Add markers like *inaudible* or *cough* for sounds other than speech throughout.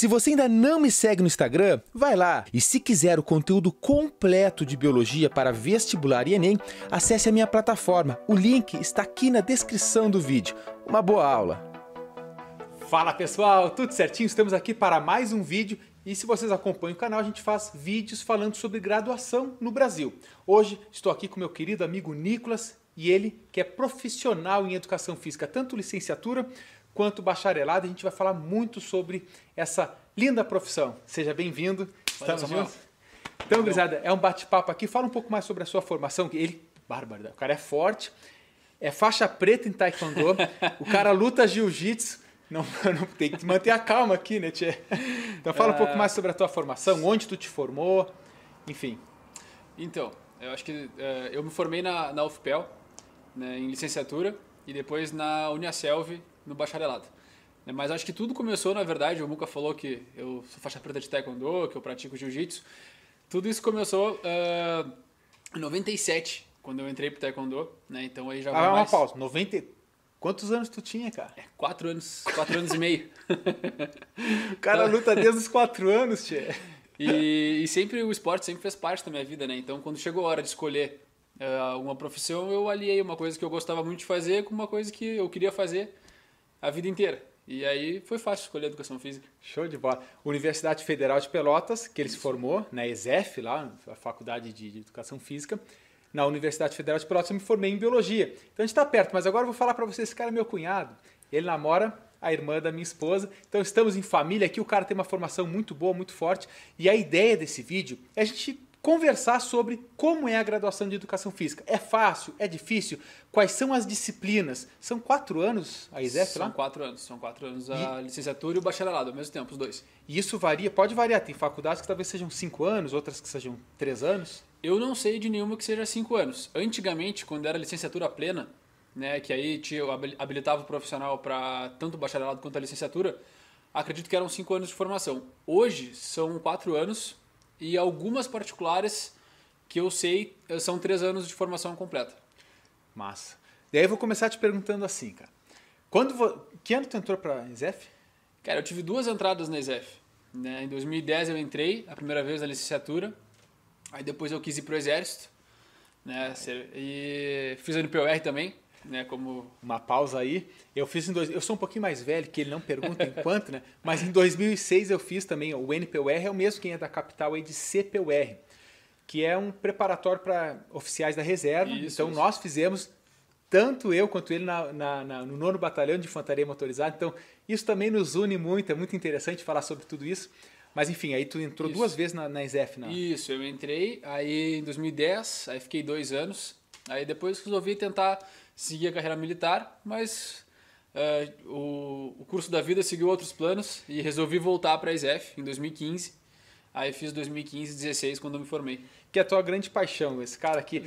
Se você ainda não me segue no Instagram, vai lá. E se quiser o conteúdo completo de biologia para vestibular e Enem, acesse a minha plataforma. O link está aqui na descrição do vídeo. Uma boa aula! Fala pessoal, tudo certinho? Estamos aqui para mais um vídeo e se vocês acompanham o canal, a gente faz vídeos falando sobre graduação no Brasil. Hoje estou aqui com meu querido amigo Nicolas e ele que é profissional em educação física, tanto licenciatura quanto bacharelado. A gente vai falar muito sobre essa linda profissão. Seja bem-vindo. Estamos Valeu, juntos. Então, Grisada, é um bate-papo aqui. Fala um pouco mais sobre a sua formação. Ele, bárbaro, o cara é forte, é faixa preta em Taekwondo, o cara luta jiu-jitsu. Não, *laughs* não, tem que manter a calma aqui, né, Tchê? Então fala um pouco é. mais sobre a tua formação, onde tu te formou, enfim. Então, eu acho que eh, eu me formei na, na UFPEL, né, em licenciatura, e depois na Uniaselv, no bacharelado. Né, mas acho que tudo começou, na verdade, o Muka falou que eu sou faixa preta de taekwondo, que eu pratico jiu-jitsu. Tudo isso começou uh, em 97, quando eu entrei pro taekwondo, né? Então aí já ah, vai ah, mais... uma pausa. 90... Quantos anos tu tinha, cara? É, quatro anos, quatro anos e meio. *laughs* o cara luta desde os quatro anos, tia. E, e, sempre o esporte sempre fez parte da minha vida, né? Então quando chegou a hora de escolher uh, uma profissão, eu aliei uma coisa que eu gostava muito de fazer com uma coisa que eu queria fazer a vida inteira. E aí foi fácil escolher a educação física. Show de bola. Universidade Federal de Pelotas, que ele se formou na né, ESEF, lá, a Faculdade de Educação Física. Na Universidade Federal de Pelotas eu me formei em biologia. Então a gente está perto, mas agora eu vou falar para vocês, esse cara é meu cunhado. Ele namora a irmã da minha esposa. Então estamos em família aqui, o cara tem uma formação muito boa, muito forte. E a ideia desse vídeo é a gente conversar sobre como é a graduação de educação física. É fácil? É difícil? Quais são as disciplinas? São quatro anos a ISEF são lá? São quatro anos. São quatro anos a e... licenciatura e o bacharelado ao mesmo tempo, os dois. E isso varia? Pode variar. Tem faculdades que talvez sejam cinco anos, outras que sejam três anos? Eu não sei de nenhuma que seja cinco anos. Antigamente, quando era licenciatura plena, né, que aí te habilitava o profissional para tanto o bacharelado quanto a licenciatura, acredito que eram cinco anos de formação. Hoje são quatro anos e algumas particulares que eu sei eh, são três anos de formação completa. Massa. E aí eu vou começar te perguntando assim, cara. Quando vo... Que ano tu entrou para a ISEF? Cara, eu tive duas entradas na ISEF. Né? Em 2010 eu entrei, a primeira vez na licenciatura. Aí depois eu quis ir pro exército. Né? E fiz a NPOR também né? Como uma pausa aí. Eu fiz em dois, eu sou um pouquinho mais velho, que ele não pergunta enquanto, né? Mas em 2006 eu fiz também o NPUR, é o mesmo que é da capital aí de CPUR, que é um preparatório para oficiais da reserva. Isso, então isso. nós fizemos tanto eu quanto ele na, na, na, no nono batalhão de infantaria motorizada. Então isso também nos une muito. É muito interessante falar sobre tudo isso. Mas enfim, aí tu entrou isso. duas vezes na, na ISEF, não? Isso, eu entrei, aí em 2010, aí fiquei dois anos, aí depois resolvi tentar seguir a carreira militar, mas é, o, o, curso da vida seguiu outros planos e resolvi voltar para a ISEF em 2015. Aí fiz 2015, e 16 quando eu me formei. Que é a tua grande paixão, esse cara aqui.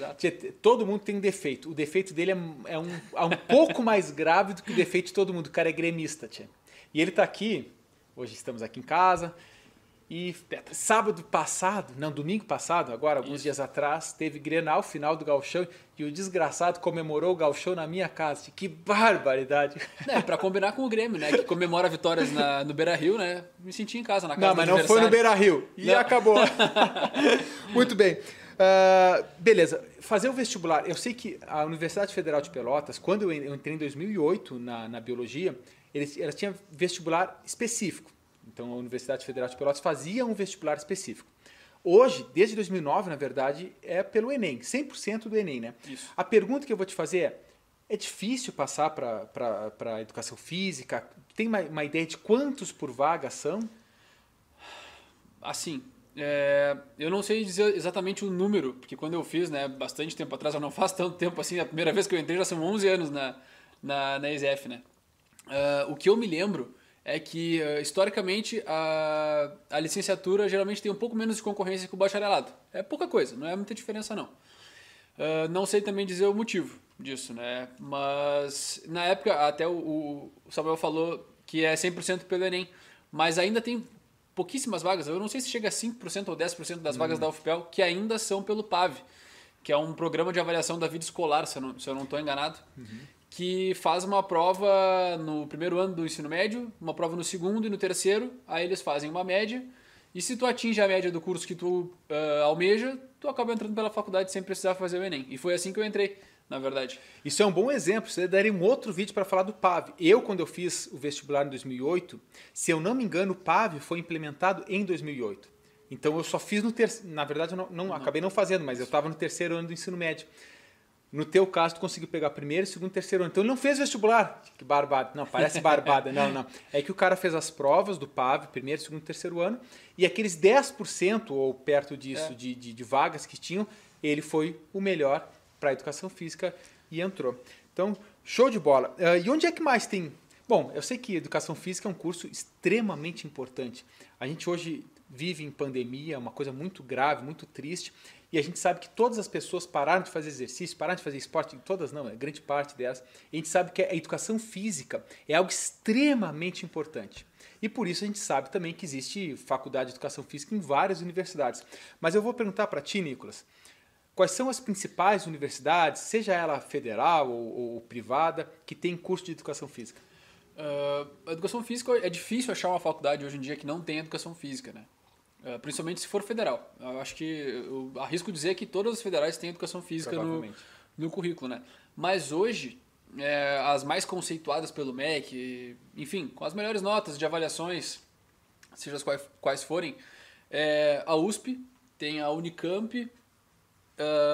Todo mundo tem defeito. O defeito dele é, é um, é um pouco mais grave do que o defeito de todo mundo. O cara é gremista, tia. E ele está aqui, hoje estamos aqui em casa, e sábado passado, não, domingo passado, agora, alguns Isso. dias atrás, teve Grenal, final do Galchão, e o desgraçado comemorou o Galchão na minha casa. Que barbaridade! *laughs* É, pra combinar com o Grêmio, né? Que comemora vitórias na, no Beira Rio, né? Me senti em casa na casa Não, mas não foi no Beira Rio. E não. acabou. *laughs* Muito bem. Uh, beleza, fazer o vestibular. Eu sei que a Universidade Federal de Pelotas, quando eu entrei em 2008 na, na biologia, eles, ela tinha vestibular específico. Então a Universidade Federal de Pelotas fazia um vestibular específico. Hoje, desde 2009, na verdade, é pelo Enem, 100% do Enem, né? Isso. A pergunta que eu vou te fazer é: é difícil passar para a educação física? Tem uma, uma, ideia de quantos por vaga são? Assim, é, eu não sei dizer exatamente o número, porque quando eu fiz, né, bastante tempo atrás, eu não faço tanto tempo assim, a primeira vez que eu entrei já são 11 anos na, na, na né? Uh, o que eu me lembro é que, eh, historicamente, a, a licenciatura geralmente tem um pouco menos de concorrência que o bacharelado. É pouca coisa, não é muita diferença, não. Uh, não sei também dizer o motivo disso, né? Mas, na época, até o, o Samuel falou que é 100% pelo Enem, mas ainda tem pouquíssimas vagas. Eu não sei se chega a 5% ou 10% das vagas hum. da UFPEL que ainda são pelo PAV, que é um programa de avaliação da vida escolar, se eu não estou enganado. Uhum que faz uma prova no primeiro ano do ensino médio, uma prova no segundo e no terceiro, aí eles fazem uma média. E se tu atinge a média do curso que tu uh, almeja, tu acaba entrando pela faculdade sem precisar fazer o Enem. E foi assim que eu entrei, na verdade. Isso é um bom exemplo, você daria um outro vídeo para falar do PAV. Eu, quando eu fiz o vestibular em 2008, se eu não me engano, o PAV foi implementado em 2008. Então eu só fiz no terceiro. Na verdade, eu não, não, não, acabei não fazendo, mas eu estava no terceiro ano do ensino médio. No teu caso, tu conseguiu pegar primeiro, segundo, terceiro ano. Então ele não fez vestibular. Que barbado. Não, parece barbada. não, não. É que o cara fez as provas do PAV, primeiro, segundo, terceiro ano, e aqueles 10% ou perto disso é. de, de, de vagas que tinham, ele foi o melhor para a educação física e entrou. Então, show de bola. Uh, e onde é que mais tem? Bom, eu sei que educação física é um curso extremamente importante. A gente hoje vive em pandemia, é uma coisa muito grave, muito triste, e a gente sabe que todas as pessoas pararam de fazer exercício, pararam de fazer esporte, todas não, é grande parte delas. a gente sabe que a educação física é algo extremamente importante. E por isso a gente sabe também que existe faculdade de educação física em várias universidades. Mas eu vou perguntar para ti, Nicolas, quais são as principais universidades, seja ela federal ou, ou privada, que tem curso de educação física? Uh, educação física é difícil achar uma faculdade hoje em dia que não tem educação física, né? É, principalmente se for federal. Eu acho que eu arrisco dizer que todas as federais têm educação física no, no currículo, né? Mas hoje, é, as mais conceituadas pelo MEC, enfim, com as melhores notas de avaliações, seja as quais, quais forem, é, a USP, tem a Unicamp, é,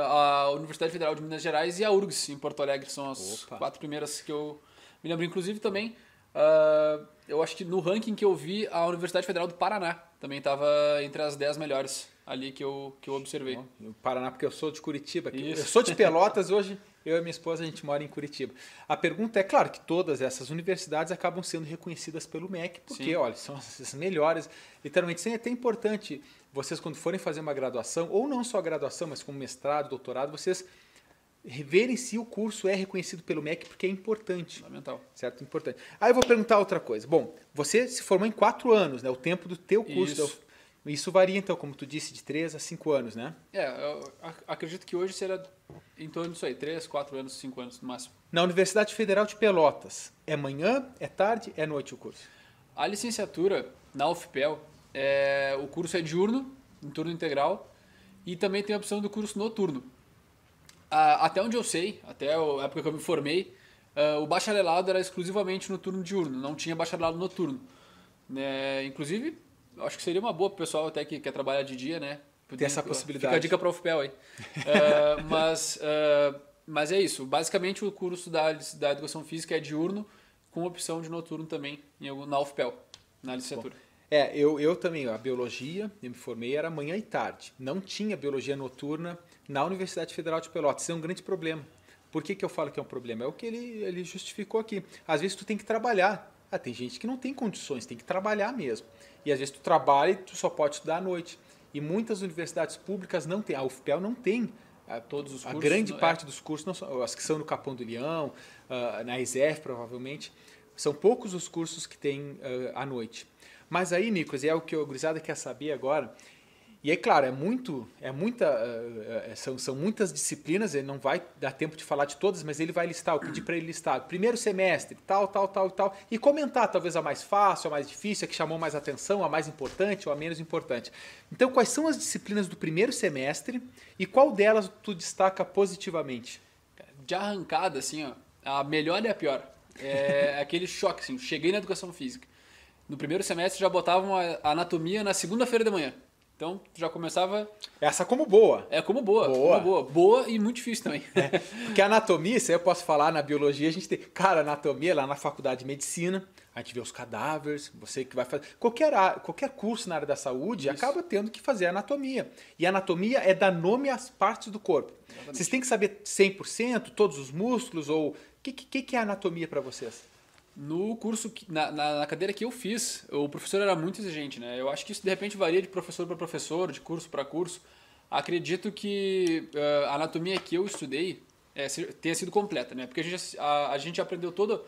a Universidade Federal de Minas Gerais e a URGS em Porto Alegre. São as Opa. quatro primeiras que eu me lembro. Inclusive também, uh, eu acho que no ranking que eu vi, a Universidade Federal do Paraná também estava entre as 10 melhores ali que eu, que eu observei. No Paraná, porque eu sou de Curitiba. Eu sou de Pelotas hoje, eu e minha esposa, a gente mora em Curitiba. A pergunta é, claro, que todas essas universidades acabam sendo reconhecidas pelo MEC, porque, Sim. olha, são as melhores. Literalmente, isso é até importante, vocês quando forem fazer uma graduação, ou não só graduação, mas com mestrado, doutorado, vocês ver em si o curso é reconhecido pelo MEC porque é importante. Fundamental. Certo? Importante. Aí eu vou perguntar outra coisa. Bom, você se formou em quatro anos, né? O tempo do teu curso. Isso, né? Isso varia, então, como tu disse, de três a cinco anos, né? É, eu acredito que hoje será em torno disso aí, três, quatro anos, cinco anos no máximo. Na Universidade Federal de Pelotas, é manhã, é tarde, é noite o curso? A licenciatura na UFPEL, é... o curso é diurno, em turno integral, e também tem a opção do curso noturno. Ah, até onde eu sei, até a época que eu me formei, uh, o bacharelado era exclusivamente no turno diurno, não tinha bacharelado noturno. Né? Inclusive, acho que seria uma boa pro pessoal até que quer trabalhar de dia, né? Tem essa possibilidade. Fica a dica para o FPEL aí. uh, *laughs* mas, uh, mas é isso. Basicamente, o curso da, da Educação Física é diurno, com opção de noturno também em, na UFPEL, na licenciatura. Bom. É, eu, eu também, a biologia, eu me formei, era manhã e tarde. Não tinha biologia noturna na Universidade Federal de Pelotas. é um grande problema. Por que, que eu falo que é um problema? É o que ele, ele justificou aqui. Às vezes tu tem que trabalhar. Ah, tem gente que não tem condições, tem que trabalhar mesmo. E às vezes tu trabalha e tu só pode estudar à noite. E muitas universidades públicas não têm. A UFPEL não tem ah, todos os a cursos, grande não, é? parte é. dos cursos, não são, as que são no Capão do Leão, uh, na ISEF provavelmente, são poucos os cursos que tem uh, ah, à noite. Mas aí, Nicolas, e é o que o gurizada quer saber agora, e aí, claro, é muito, é muita, eh, eh, são, são muitas disciplinas, ele não vai dar tempo de falar de todas, mas ele vai listar, eu pedi para ele listar, primeiro semestre, tal, tal, tal, tal, e comentar talvez a mais fácil, a mais difícil, a que chamou mais atenção, a mais importante ou a menos importante. Então, quais são as disciplinas do primeiro semestre e qual delas tu destaca positivamente? De arrancada, assim, ó, a melhor e a pior. É *laughs* aquele choque, assim, cheguei na educação física. No primeiro semestre já botavam a anatomia na segunda-feira de manhã. Então, já começava. Essa como boa. É, como boa. Boa. Como boa. boa e muito difícil também. É, porque anatomia, isso aí eu posso falar na biologia, a gente tem. Cara, anatomia lá na faculdade de medicina, a gente vê os cadáveres, você que vai fazer. Qualquer, qualquer curso na área da saúde isso. acaba tendo que fazer anatomia. E anatomia é dar nome às partes do corpo. Exatamente. Vocês têm que saber 100%, todos os músculos, ou. O que, que, que é anatomia para vocês? no curso, na, na, cadeira que eu fiz, o professor era muito exigente, né? Eu acho que isso de repente varia de professor para professor, de curso para curso. Acredito que uh, a anatomia que eu estudei é, tenha sido completa, né? Porque a gente, a, a gente aprendeu todo uh,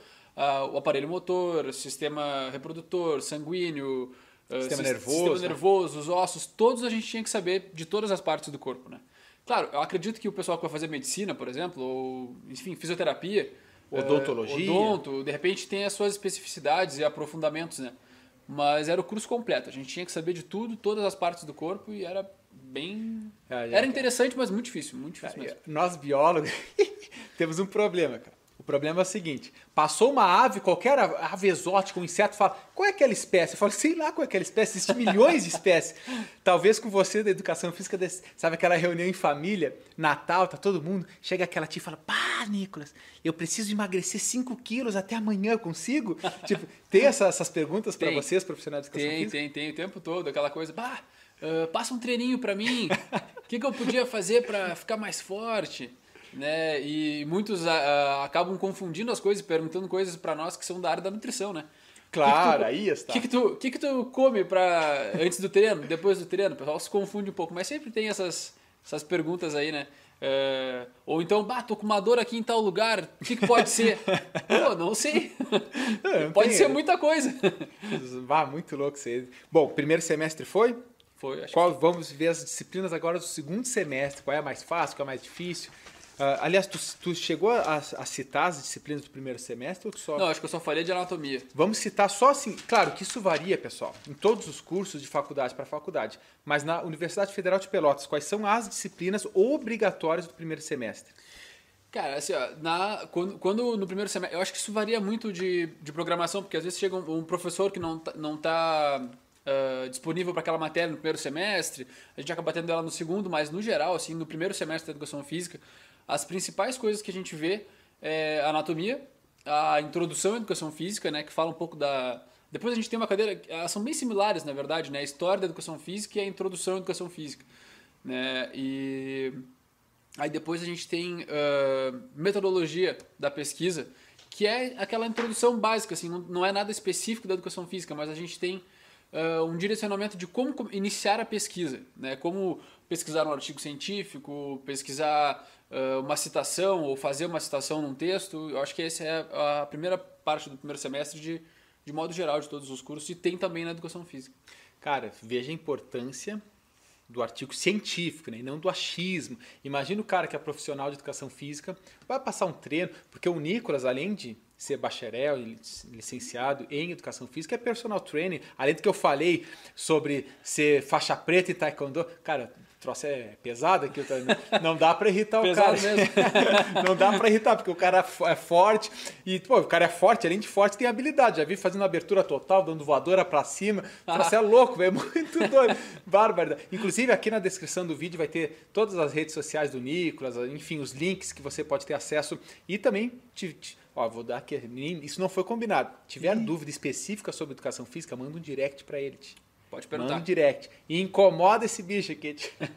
o aparelho motor, sistema reprodutor, sanguíneo, uh, sistema, nervoso, sistema né? nervoso, os ossos, todos a gente tinha que saber de todas as partes do corpo, né? Claro, eu acredito que o pessoal que vai fazer medicina, por exemplo, ou enfim, fisioterapia, é, odontologia. Odonto, de repente tem as suas especificidades e aprofundamentos, né? Mas era o curso completo, a gente tinha que saber de tudo, todas as partes do corpo e era bem. Ah, é, era interessante, mas muito difícil, muito difícil mesmo. Nós biólogos *laughs* temos um problema, cara problema é o seguinte: passou uma ave, qualquer ave exótica, um inseto, fala, qual é aquela espécie? Eu falo, sei lá qual é aquela espécie, existem milhões de espécies. Talvez com você da educação física, desse, sabe aquela reunião em família, Natal, tá todo mundo, chega aquela tia e fala, pá, Nicolas, eu preciso emagrecer 5 quilos até amanhã, eu consigo? tipo, tem essa, essas perguntas para vocês, profissionais de educação tem, física? Tem, tem, tem, o tempo todo, aquela coisa, pá, uh, passa um treininho para mim, o que, que eu podia fazer para ficar mais forte? né? E muitos uh, acabam confundindo as coisas, perguntando coisas para nós que são da área da nutrição, né? Claro, que que tu, aí está. O que, que, tu, que, que tu come pra, antes do treino, depois do treino? O pessoal se confunde um pouco, mas sempre tem essas, essas perguntas aí, né? É, ou então, bah, tô com uma dor aqui em tal lugar, o que, que pode ser? *laughs* Pô, não sei. Não, é, pode ser muita coisa. *laughs* Bah, muito louco você. Bom, primeiro semestre foi? Foi, acho Qual, que... Vamos ver as disciplinas agora do segundo semestre. Qual é a mais fácil, qual é a mais difícil? Ah, aliás, tu, tu chegou a, a, citar as disciplinas do primeiro semestre ou tu só. Não, acho que eu só falei de anatomia. Vamos citar só assim. Claro que isso varia, pessoal, em todos os cursos de faculdade para faculdade. Mas na Universidade Federal de Pelotas, quais são as disciplinas obrigatórias do primeiro semestre? Cara, assim, ó, na, quando, quando no primeiro semestre. Eu acho que isso varia muito de, de programação, porque às vezes chega um, um professor que não, tá, não tá. Uh, disponível para aquela matéria no primeiro semestre, a gente acaba tendo ela no segundo, mas no geral, assim, no primeiro semestre da educação física, as principais coisas que a gente vê é anatomia, a introdução à educação física, né, que fala um pouco da... Depois a gente tem uma cadeira, elas são bem similares, na verdade, né, a história da educação física e a introdução à educação física. Né, e... Aí depois a gente tem uh, metodologia da pesquisa, que é aquela introdução básica, assim, não, não é nada específico da educação física, mas a gente tem uh, um direcionamento de como iniciar a pesquisa, né? Como pesquisar um artigo científico, pesquisar uma citação ou fazer uma citação num texto. Eu acho que essa é a primeira parte do primeiro semestre de, de modo geral de todos os cursos e tem também na educação física. Cara, veja a importância do artigo científico, né? e não do achismo. Imagina o cara que é profissional de educação física, vai passar um treino, porque o Nicolas, além de ser bacharel, licenciado em educação física, é personal trainer, além do que eu falei sobre ser faixa preta e taekwondo, cara, troço é pesado aqui, não dá para irritar o cara. Mesmo. *laughs* não dá para irritar, porque o cara é, é forte e, pô, o cara é forte, além de forte, tem habilidade. Já vi fazendo abertura total, dando voadora para cima. O ah. troço é louco, é muito *laughs* doido. Bárbara. Inclusive, aqui na descrição do vídeo vai ter todas as redes sociais do Nicolas, enfim, os links que você pode ter acesso e também te, te Ó, vou dar aqui. Isso não foi combinado. Tiver Ih. dúvida específica sobre educação física, manda um direct para ele. Pode perguntar. Manda direct. E incomoda esse bicho aqui.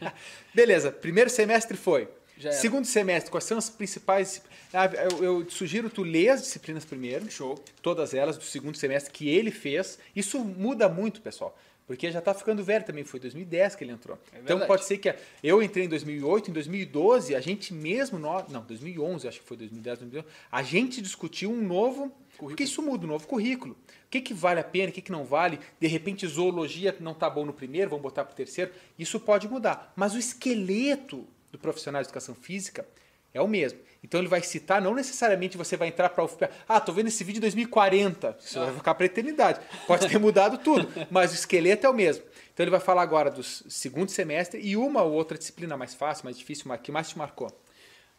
*laughs* Beleza, primeiro semestre foi. Segundo semestre, quais são as principais. Ah, eu, te sugiro tu ler as disciplinas primeiro. Show. Todas elas do segundo semestre que ele fez. Isso muda muito, pessoal. Porque já está ficando velho também, foi 2010 que ele entrou. É então pode ser que eu entrei em 2008, em 2012, a gente mesmo, nós, não, 2011, acho que foi 2010, 2011, a gente discutiu um novo, currículo. porque isso muda, um novo currículo. O que, que vale a pena, o que, que não vale, de repente zoologia não está bom no primeiro, vamos botar para o terceiro, isso pode mudar. Mas o esqueleto do profissional de educação física é o mesmo. Então ele vai citar, não necessariamente você vai entrar para o Ah, tô vendo esse vídeo de 2040. Isso ah. vai ficar para eternidade. Pode ter *laughs* mudado tudo, mas o esqueleto é o mesmo. Então ele vai falar agora do segundo semestre e uma ou outra disciplina mais fácil, mais difícil, que mais te marcou.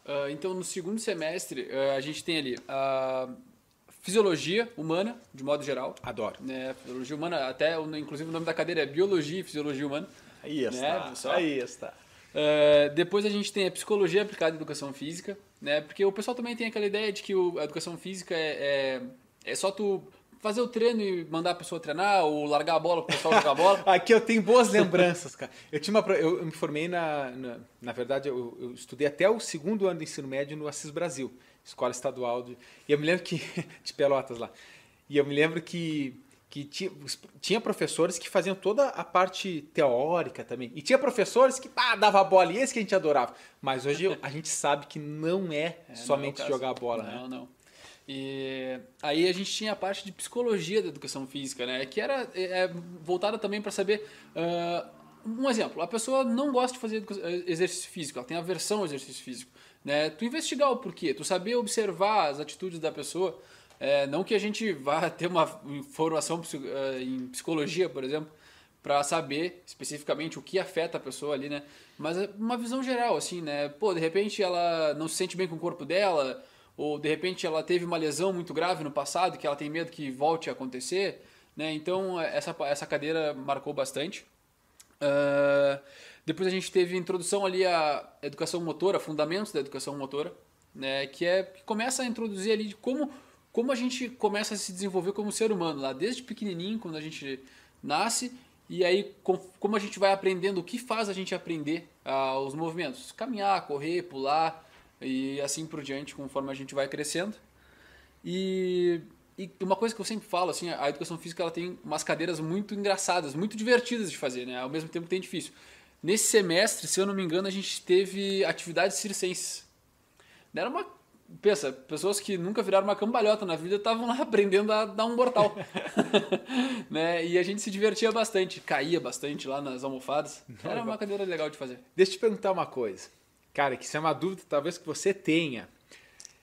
Uh, então no segundo semestre uh, a gente tem ali a ah, fisiologia humana, de modo geral. Adoro. Né? Fisiologia humana, até inclusive o nome da cadeira é biologia e fisiologia humana. Aí está. Né, aí está. Uh, depois a gente tem a psicologia aplicada à educação física né? Porque o pessoal também tem aquela ideia de que a educação física é, é, é só tu fazer o treino e mandar a pessoa treinar ou largar a bola pro pessoal jogar a bola? *laughs* Aqui eu tenho boas lembranças, cara. Eu tinha uma, eu me formei na, na, na verdade eu, eu, estudei até o segundo ano do ensino médio no Assis Brasil, escola estadual de, e eu me lembro que *laughs* de Pelotas lá. E eu me lembro que que tinha, tinha professores que faziam toda a parte teórica também. E tinha professores que pá, dava a bola e esse que a gente adorava. Mas hoje *laughs* a gente sabe que não é, é somente não é jogar a bola. Não, né? não. E aí a gente tinha a parte de psicologia da educação física, né? Que era é, é voltada também para saber. Uh, um exemplo, a pessoa não gosta de fazer eh, exercício físico, ela tem aversão ao exercício físico. Né? Tu investigar o porquê, tu saber observar as atitudes da pessoa. É, não que a gente vá *laughs* ter uma formação é, em psicologia, por exemplo, para saber especificamente o que afeta a pessoa ali, né? Mas é uma visão geral, assim, né? Pô, de repente ela não se sente bem com o corpo dela, ou de repente ela teve uma lesão muito grave no passado que ela tem medo que volte a acontecer, né? Então essa, essa cadeira marcou bastante. Uh, depois a gente teve introdução ali à educação motora, fundamentos da educação motora, né? Que é que começa a introduzir ali como como a gente começa a se desenvolver como ser humano lá desde pequenininho, quando a gente nasce, e aí como a gente vai aprendendo, o que faz a gente aprender ah, os movimentos? Caminhar, correr, pular e assim por diante, conforme a gente vai crescendo. E, e uma coisa que eu sempre falo, assim, a educação física ela tem umas cadeiras muito engraçadas, muito divertidas de fazer, né? ao mesmo tempo tem difícil. Nesse semestre, se eu não me engano, a gente teve atividades circenses. Era uma pensa, pessoas que nunca viraram uma cambalhota na vida estavam lá *laughs* aprendendo a dar um mortal. *laughs* né? E a gente se divertia bastante, caía bastante lá nas almofadas. Não, Era uma cadeira legal de fazer. Deixa eu te perguntar uma coisa. Cara, que isso é uma dúvida talvez que você tenha.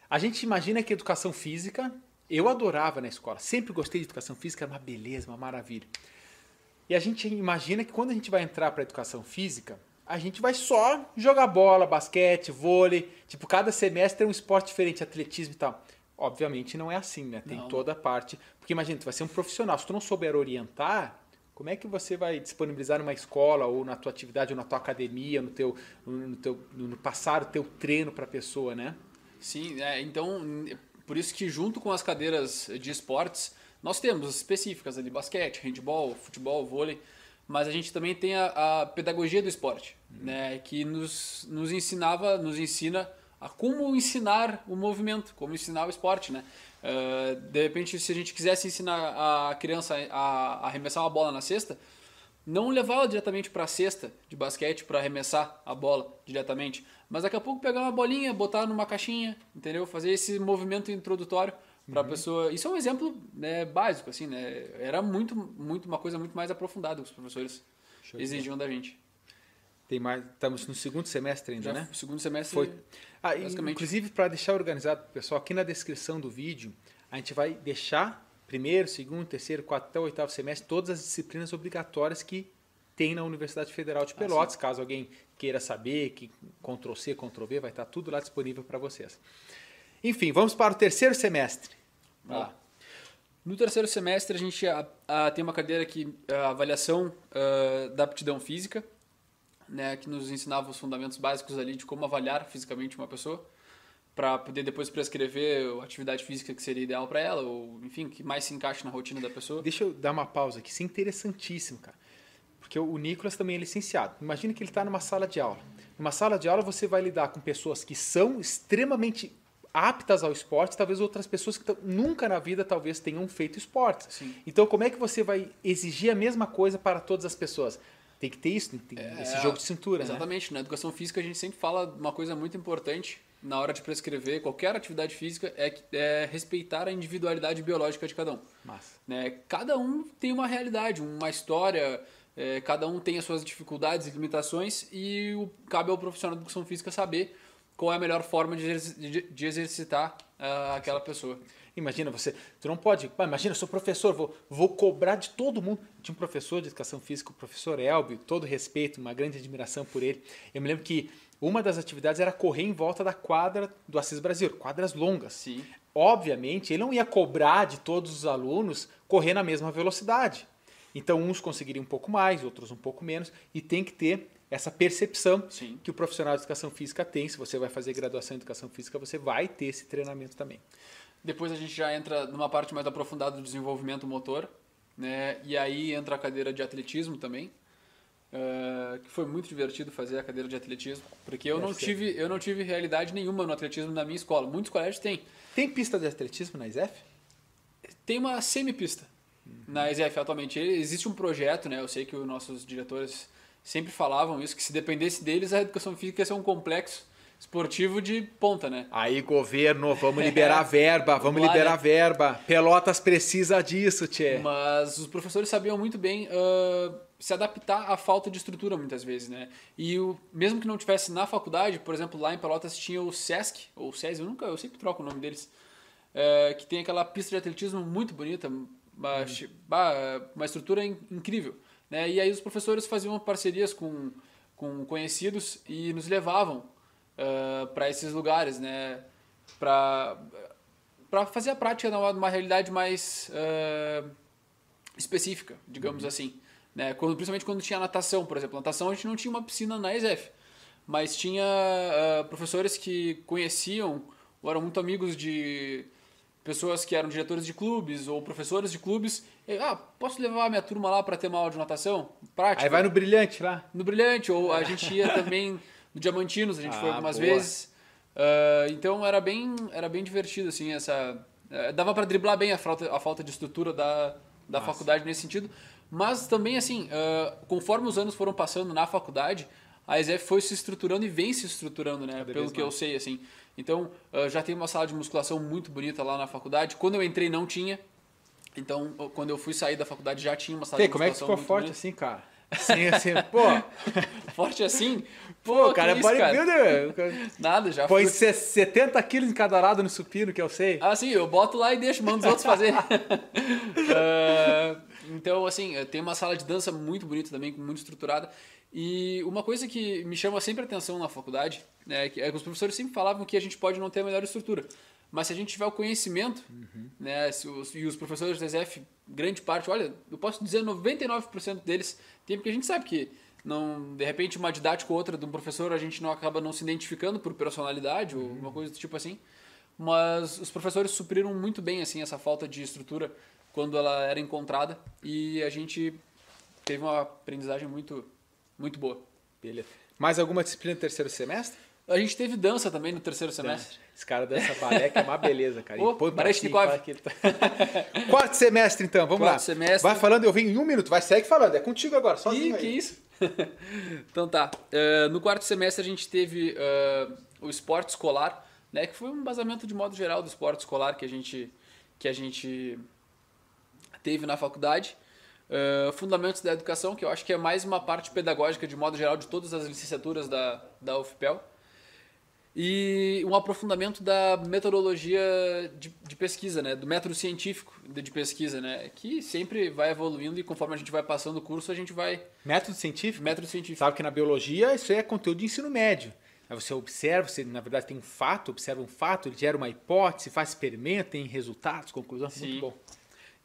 A gente imagina que educação física, eu adorava na escola, sempre gostei de educação física, uma beleza, uma maravilha. E a gente imagina que quando a gente vai entrar para educação física, a gente vai só jogar bola, basquete, vôlei. Tipo, cada semestre é um esporte diferente, atletismo e tal. Obviamente não é assim, né? Tem não. toda a parte. Porque imagina, tu vai ser um profissional. Se tu não souber orientar, como é que você vai disponibilizar numa escola ou na tua atividade ou na tua academia, no teu, no, teu, no passar o teu treino para a pessoa, né? Sim, é, então por isso que junto com as cadeiras de esportes nós temos específicas ali né, basquete, handball, futebol, vôlei, mas a gente também tem a, a pedagogia do esporte, uhum. né, que nos, nos ensinava, nos ensina a como ensinar o movimento, como ensinar o esporte, né? Uh, de repente, se a gente quisesse ensinar a criança a, a arremessar uma bola na cesta, não levá-la diretamente para a cesta de basquete para arremessar a bola diretamente, mas daqui a pouco pegar uma bolinha, botar numa caixinha, entendeu? Fazer esse movimento introdutório para uhum. pessoa. Isso é um exemplo né, básico, assim, né? Era muito, muito uma coisa muito mais aprofundada que os professores Show exigiam da gente. Tem mais, estamos no segundo semestre ainda, Já, né? Segundo semestre. Foi. Ah, Inclusive para deixar organizado, pessoal, aqui na descrição do vídeo a gente vai deixar primeiro, segundo, terceiro, quarto até oitavo semestre todas as disciplinas obrigatórias que tem na Universidade Federal de ah, Pelotas. Ah, caso alguém queira saber, que Ctrl C, Ctrl V, vai estar tudo lá disponível para vocês. Enfim, vamos para o terceiro semestre. Vamos ah. lá. No terceiro semestre, a gente a, a, tem uma cadeira que a avaliação da aptidão física, né, que nos ensinava os fundamentos básicos ali de como avaliar fisicamente uma pessoa, para poder depois prescrever a atividade física que seria ideal para ela, ou enfim, que mais se encaixe na rotina da pessoa. Deixa eu dar uma pausa aqui, isso é interessantíssimo, cara. Porque o Nicolas também é licenciado. Imagina que ele está numa sala de aula. Numa sala de aula, você vai lidar com pessoas que são extremamente aptas ao esporte, talvez outras pessoas que nunca na vida talvez tenham feito esportes. Sim. Então, como é que você vai exigir a mesma coisa para todas as pessoas? Tem que ter isso, tem é, esse jogo de cintura. Né? Exatamente. Né? Na educação física a gente sempre fala uma coisa muito importante na hora de prescrever qualquer atividade física é, é respeitar a individualidade biológica de cada um. Massa. Né? Cada um tem uma realidade, uma história, é, cada um tem as suas dificuldades e limitações e o, cabe ao profissional de educação física saber qual é a melhor forma de, de exercitar uh, aquela pessoa. Imagina você, tu não pode, pá, imagina, eu sou professor, vou, vou cobrar de todo mundo. Tinha um professor de educação física, o professor Elbio, todo respeito, uma grande admiração por ele. Eu me lembro que uma das atividades era correr em volta da quadra do Assis Brasil, quadras longas. Sim. Obviamente, ele não ia cobrar de todos os alunos correr na mesma velocidade. Então, uns conseguiriam um pouco mais, outros um pouco menos, e tem que ter essa percepção Sim. que o profissional de educação física tem. Se você vai fazer graduação em educação física, você vai ter esse treinamento também. Depois a gente já entra numa parte mais aprofundada do desenvolvimento motor, né? E aí entra a cadeira de atletismo também, uh, que foi muito divertido fazer a cadeira de atletismo, porque eu Deve não ser. tive eu não tive realidade nenhuma no atletismo na minha escola. Muitos colégios têm. Tem pista de atletismo na ISEF? Tem uma semipista uhum. na ISEF atualmente. Existe um projeto, né? Eu sei que os nossos diretores sempre falavam isso, que se dependesse deles, a educação física ia ser um complexo esportivo de ponta, né? Aí, governo, vamos liberar *laughs* é, verba, vamos, lá, liberar né? verba. Pelotas precisa disso, Tchê. Mas os professores sabiam muito bem uh, se adaptar à falta de estrutura, muitas vezes, né? E o, mesmo que não tivesse na faculdade, por exemplo, lá em Pelotas tinha o SESC, ou SES, eu nunca, eu sempre troco o nome deles, uh, que tem aquela pista de atletismo muito bonita, uma, hum. uma estrutura incrível. Né? E aí os professores faziam parcerias com, com conhecidos e nos levavam uh, ah, para esses lugares, né? Para para fazer a prática numa, numa realidade mais uh, específica, digamos uhum. assim. Né? Quando, principalmente quando tinha natação, por exemplo. Natação a gente não tinha uma piscina na ESF, mas tinha uh, professores que conheciam ou eram muito amigos de pessoas que eram diretores de clubes ou professores de clubes ah, posso levar minha turma lá para ter uma aula de natação? Prática. Aí vai no Brilhante lá. No Brilhante, ou a gente ia também no Diamantinos, a gente ah, foi algumas boa. vezes. Uh, então era bem, era bem divertido, assim, essa... Uh, dava para driblar bem a falta, a falta de estrutura da, da faculdade nesse sentido. Mas também, assim, uh, conforme os anos foram passando na faculdade, a ESF foi se estruturando e vem se estruturando, né? Pelo que eu sei, assim. Então, ah, já tem uma sala de musculação muito bonita lá na faculdade. Quando eu entrei, não tinha. Então, quando eu fui sair da faculdade, já tinha uma sala Sei, de como é que ficou forte bonita. assim, cara? Sim, assim, *laughs* pô. Forte assim? Pô, pô cara, é bodybuilder. Nada, já Põe fui. 70 quilos em cada lado no supino, que eu sei. Ah, sim, eu boto lá e deixo, mando os outros fazer. uh, *laughs* *laughs* então, assim, tem uma sala de dança muito bonita também, muito estruturada. E uma coisa que me chama sempre atenção na faculdade né, é, é que os professores sempre falavam que a gente pode não ter a melhor estrutura. Mas se a gente tiver o conhecimento, uhum. né, se os, e os professores da TSF, grande parte, olha, eu posso dizer 99% deles tem, porque a gente sabe que não, de repente uma didática ou outra de um professor a gente não acaba não se identificando por personalidade uhum. ou uma coisa do tipo assim. Mas os professores supriram muito bem assim essa falta de estrutura quando ela era encontrada e a gente teve uma aprendizagem muito muito boa. Beleza. Mais alguma disciplina no terceiro semestre? A gente teve dança também no terceiro semestre. Esse cara dança balé que é uma beleza, cara. Ô, Barechnikov. Tá- *laughs* quarto semestre, então, vamos Quarto lá. Semestre. Vai falando, eu venho em um minuto, vai, segue falando. É contigo agora, sozinho Ih, que isso. *laughs* então tá. Uh, no quarto semestre a gente teve uh, o esporte escolar, né? Que foi um embasamento de modo geral do esporte escolar que a gente, que a gente teve na faculdade. Uh, Fundamentos da Educação, que eu acho que é mais uma parte pedagógica de modo geral de todas as licenciaturas da, da UFPEL e um aprofundamento da metodologia de, de, pesquisa, né? do método científico de, de, pesquisa, né? que sempre vai evoluindo e conforme a gente vai passando o curso, a gente vai... Método científico? Método científico. Sabe que na biologia isso é conteúdo de ensino médio. Aí você observa, você na verdade tem um fato, observa um fato, ele gera uma hipótese, faz experimento, tem resultados, conclusão, Sim. muito bom.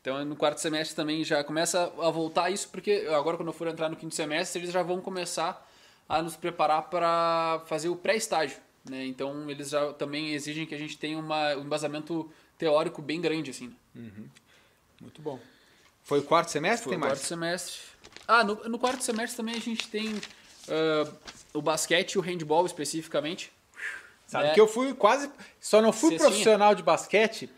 Então no quarto semestre também já começa a voltar isso, porque agora quando eu for entrar no quinto semestre, eles já vão começar a nos preparar para fazer o pré-estágio. Né? Então eles já também exigem que a gente tenha uma, um embasamento teórico bem grande. assim. Né? Uhum. Muito bom. Foi o quarto semestre? Foi o quarto mais? semestre. Ah, no, no, quarto semestre também a gente tem uh, o basquete e o handball especificamente. Sabe né? que eu fui quase. Só não fui Cestinha. profissional de basquete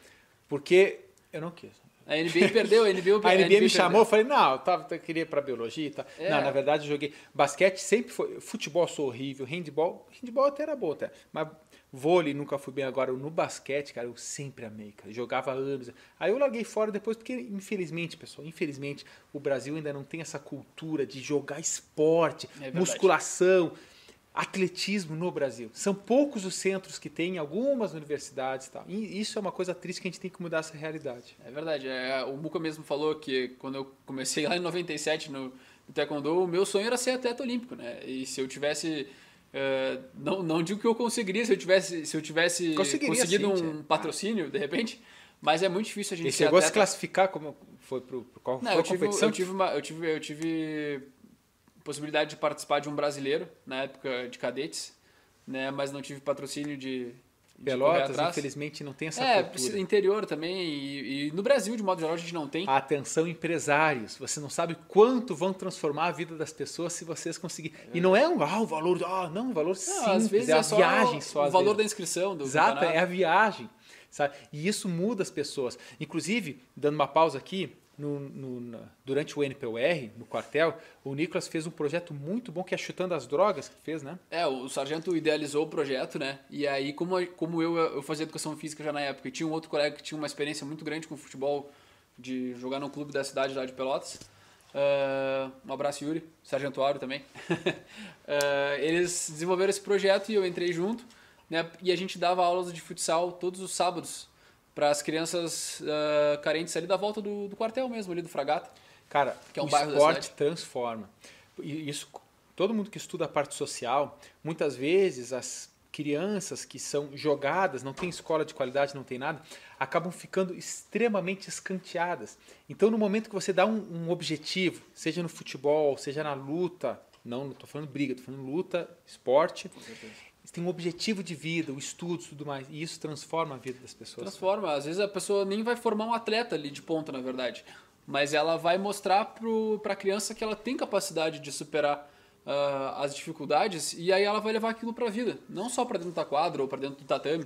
porque eu não quis. A NBA perdeu, a NBA A NBA, *laughs* NBA me chamou, eu falei, não, eu, tava, eu queria ir pra biologia e tal. É. Não, na verdade eu joguei. Basquete sempre foi. Futebol sou horrível, handball, handball até era boa, até. Mas vôlei nunca fui bem agora. No basquete, cara, eu sempre amei, cara. Jogava anos. Aí eu larguei fora depois, porque, infelizmente, pessoal, infelizmente, o Brasil ainda não tem essa cultura de jogar esporte, é musculação, atletismo no Brasil. São poucos os centros que têm, algumas universidades tal. e isso é uma coisa triste que a gente tem que mudar essa realidade. É verdade. É, o Muca mesmo falou que quando eu comecei lá em 97 no, no Taekwondo, o meu sonho era ser atleta olímpico, né? E se eu tivesse Uh, não, não digo que eu conseguiria se eu tivesse, se eu tivesse conseguido sim, um patrocínio, de repente, mas é muito difícil a gente. E chegou a se classificar como foi para qual não, eu tive, competição? Eu tive, uma, eu tive, eu tive possibilidade de participar de um brasileiro na época de cadetes, né? Mas não tive patrocínio de, Pelotas, infelizmente, não tem essa é, cultura. É, interior também. E, e, no Brasil, de modo geral, a gente não tem. Atenção, empresários. Você não sabe quanto vão transformar a vida das pessoas se vocês conseguirem. É. E não é um ah, o valor, ah, não, o valor não, simples, às vezes é, é viagem só. O valor vezes. da inscrição. Do Exato, é a viagem. Sabe? E isso muda as pessoas. Inclusive, dando uma pausa aqui, no, no, na, durante o NPR, no quartel, o Nicolas fez um projeto muito bom que é Chutando as Drogas, que fez, né? É, o sargento idealizou o projeto, né? E aí, como, como eu, eu fazia educação física já na época, e tinha um outro colega que tinha uma experiência muito grande com futebol, de jogar no clube da cidade lá de Pelotas, Uh, um abraço, Yuri, Sargento Auro também. uh, *laughs* eles desenvolveram esse projeto e eu entrei junto. Né, e a gente dava aulas de futsal todos os sábados para as crianças uh, carentes ali da volta do, do, quartel mesmo, ali do Fragata. Cara, que é um o bairro esporte transforma. isso, todo mundo que estuda a parte social, muitas vezes as crianças que são jogadas, não tem escola de qualidade, não tem nada, acabam ficando extremamente escanteadas. Então, no momento que você dá um, um objetivo, seja no futebol, seja na luta, não estou falando briga, estou falando luta, esporte, tem um objetivo de vida, o estudo tudo mais. E isso transforma a vida das pessoas. Transforma. Às vezes a pessoa nem vai formar um atleta ali de ponta, na verdade. Mas ela vai mostrar para a criança que ela tem capacidade de superar uh, as dificuldades e aí ela vai levar aquilo para a vida. Não só para dentro da quadra ou para dentro do tatame,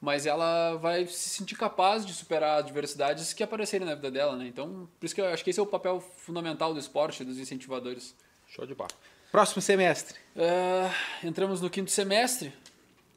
mas ela vai se sentir capaz de superar adversidades que aparecerem na vida dela, né? Então, por isso que eu acho que esse é o papel fundamental do esporte, dos incentivadores. Show de bola. Próximo semestre. Uh, entramos no quinto semestre.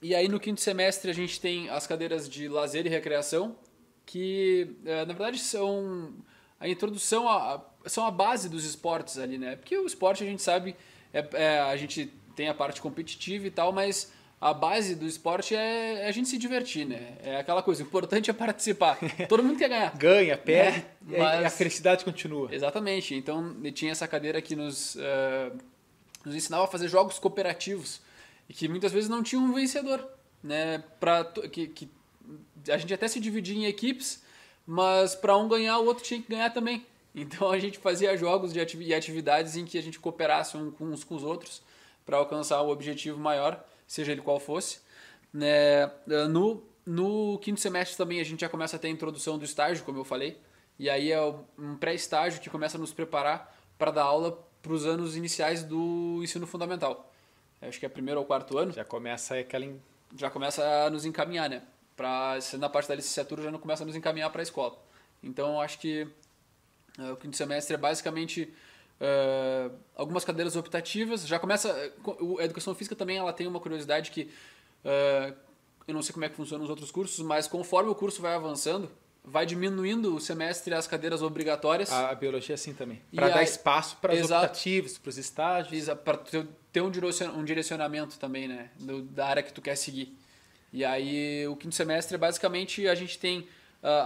E aí no quinto semestre a gente tem as cadeiras de lazer e recreação, que uh, na verdade são a introdução, a, a, são a base dos esportes ali, né? Porque o esporte a gente sabe, é, é, a gente tem a parte competitiva e tal, mas a base do esporte é, é a gente se divertir, né? É aquela coisa, o importante é participar. *laughs* Todo mundo quer ganhar. Ganha, perde, né? mas... e a felicidade continua. Exatamente. Então tinha essa cadeira que nos... Uh, nos ensinava a fazer jogos cooperativos e que muitas vezes não tinha um vencedor, né? Para que, que a gente até se dividia em equipes, mas para um ganhar o outro tinha que ganhar também. *laughs* Então a gente fazia jogos de ativi e atividades em que a gente cooperasse uns com os outros para alcançar o objetivo maior, seja ele qual fosse. Né? Ah, no, no quinto semestre também a gente já começa a ter a introdução do estágio, como eu falei, e aí é um pré-estágio que começa a nos preparar para dar aula para os anos iniciais do ensino fundamental. Eu é, acho que é primeiro ou quarto ano. Já começa aquela. Já começa a nos encaminhar, né? Pra, na parte da licenciatura já não começa a nos encaminhar para a escola. Então acho que uh, o quinto semestre é basicamente uh, algumas cadeiras optativas. Já começa. a educação física também ela tem uma curiosidade que. eu não sei como é que funciona nos outros cursos, mas conforme o curso vai avançando, vai diminuindo o semestre as cadeiras obrigatórias. A, a biologia é assim também. Para dar espaço para os optativos, para os estágios. Para ter um, um direcionamento também, né? Do, da área que tu quer seguir. E aí o quinto semestre é basicamente a gente tem uh,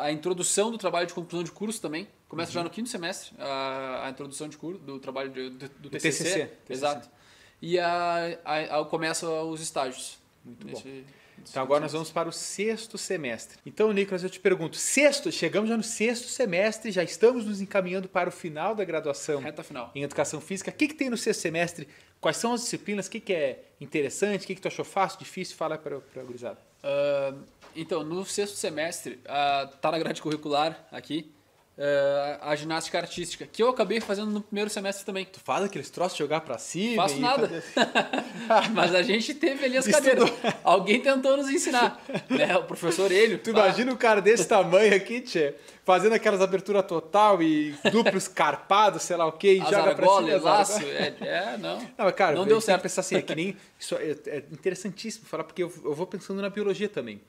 a introdução do trabalho de conclusão de curso também. Começa uhum. já no quinto semestre a, a introdução de curso do trabalho de, do, do TCC, TCC, Exato. TCC. E a, começa os estágios. Muito Nesse... bom. Então agora nós vamos para o sexto semestre. Então, Nicolas, eu te pergunto, sexto, chegamos já no sexto semestre, já estamos nos encaminhando para o final da graduação. Reta final. Em Educação Física, o que, que tem no sexto semestre? Quais são as disciplinas? O que, que é interessante? O que, que tu achou fácil, difícil? Fala para a gurizada. Uh, então, no sexto semestre, uh, tá na grade curricular aqui, uh, a ginástica artística, que eu acabei fazendo no primeiro semestre também. Tu faz aqueles troços de jogar pra cima? Faço nada. Fazer... Assim? *laughs* Mas a gente teve ali as Estudou. cadeiras. Alguém tentou nos ensinar. né? O professor ele. Tu imagina um cara desse tamanho aqui, tchê, fazendo aquelas abertura total e duplos *laughs* carpados sei lá o quê, e as joga argola, pra cima. É, é, não. Não, mas cara, não deu certo. pensar assim, é que nem. Isso é, é interessantíssimo falar, porque eu, eu vou pensando na biologia também.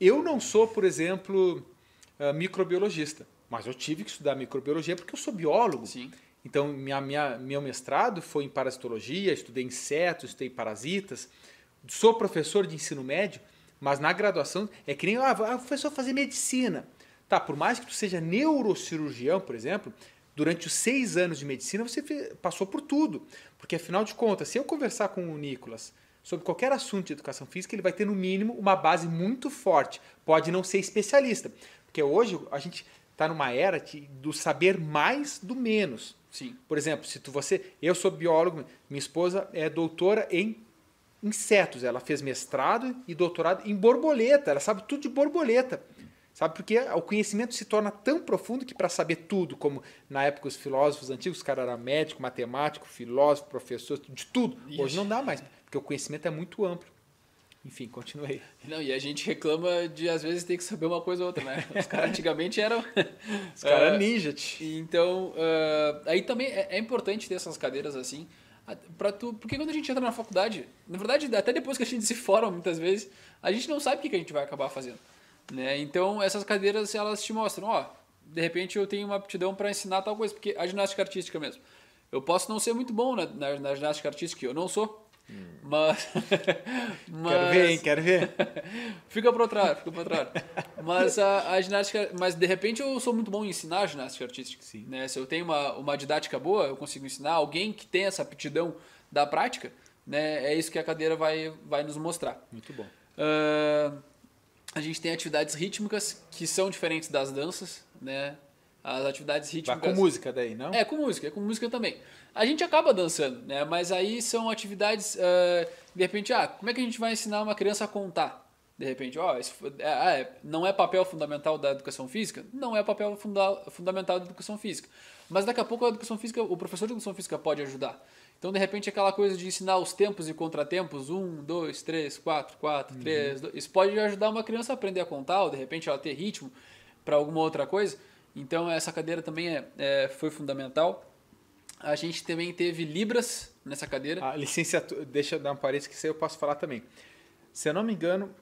Eu não sou, por exemplo, eh, microbiologista. Mas eu tive que estudar microbiologia porque eu sou biólogo. Sim. Então, minha, minha, meu mestrado foi em parasitologia, estudei insetos, estudei parasitas. Sou professor de ensino médio, mas na graduação é que nem, ah, professor ah, fazer medicina. Tá, por mais que tu seja neurocirurgião, por exemplo, durante os seis anos de medicina você passou por tudo. Porque afinal de contas, se eu conversar com o Nicolas sobre qualquer assunto de educação física, ele vai ter no mínimo uma base muito forte. Pode não ser especialista. Porque hoje a gente está numa era do saber mais do menos. Sim. Por exemplo, se tu, você, eu sou biólogo, minha esposa é doutora em insetos, ela fez mestrado e doutorado em borboleta, ela sabe tudo de borboleta. Sabe porque o conhecimento se torna tão profundo que para saber tudo, como na época os filósofos antigos, o cara era médico, matemático, filósofo, professor, de tudo. Hoje não dá mais, porque o conhecimento é muito amplo. Enfim, continuei. Não, e a gente reclama de às vezes ter que saber uma coisa ou outra, né? Os caras antigamente eram. *laughs* Os caras uh, eh, ninja. Então, uh, aí também é, é, importante ter essas cadeiras assim. Pra tu, porque quando a gente entra na faculdade, na verdade, até depois que a gente se forma muitas vezes, a gente não sabe o que a gente vai acabar fazendo. Né? Então, essas cadeiras elas te mostram: ó, de repente eu tenho uma aptidão para ensinar tal coisa, porque a ginástica artística mesmo. Eu posso não ser muito bom na, na, na ginástica artística, eu não sou Hum. Mas, *laughs* mas, Quero ver, hein? Quero ver. *laughs* fica para lado, fica para lado. Mas a, a, ginástica. Mas de repente eu sou muito bom em ensinar ginástica artística. Sim. Né? Se eu tenho uma, uma didática boa, eu consigo ensinar alguém que tem essa aptidão da prática, né? É isso que a cadeira vai, vai nos mostrar. Muito bom. Uh, a gente tem atividades rítmicas que são diferentes das danças, né? As atividades rítmicas. Mas com música daí, não? É, com música, é com música também a gente acaba dançando, né? Mas aí são atividades, uh, de repente, ah, como é que a gente vai ensinar uma criança a contar? De repente, ó, oh, é, ah, é, não é papel fundamental da educação física? Não é papel funda fundamental da educação física. Mas daqui a pouco a educação física, o professor de educação física pode ajudar. Então, de repente, aquela coisa de ensinar os tempos e contratempos, um, dois, três, quatro, quatro, uhum. três, dois, isso pode ajudar uma criança a aprender a contar, ou de repente ela ter ritmo para alguma outra coisa. Então, essa cadeira também é, é foi fundamental. A gente também teve Libras nessa cadeira. A licenciatura, deixa eu dar um parênteses que isso aí eu posso falar também. Se eu não me engano,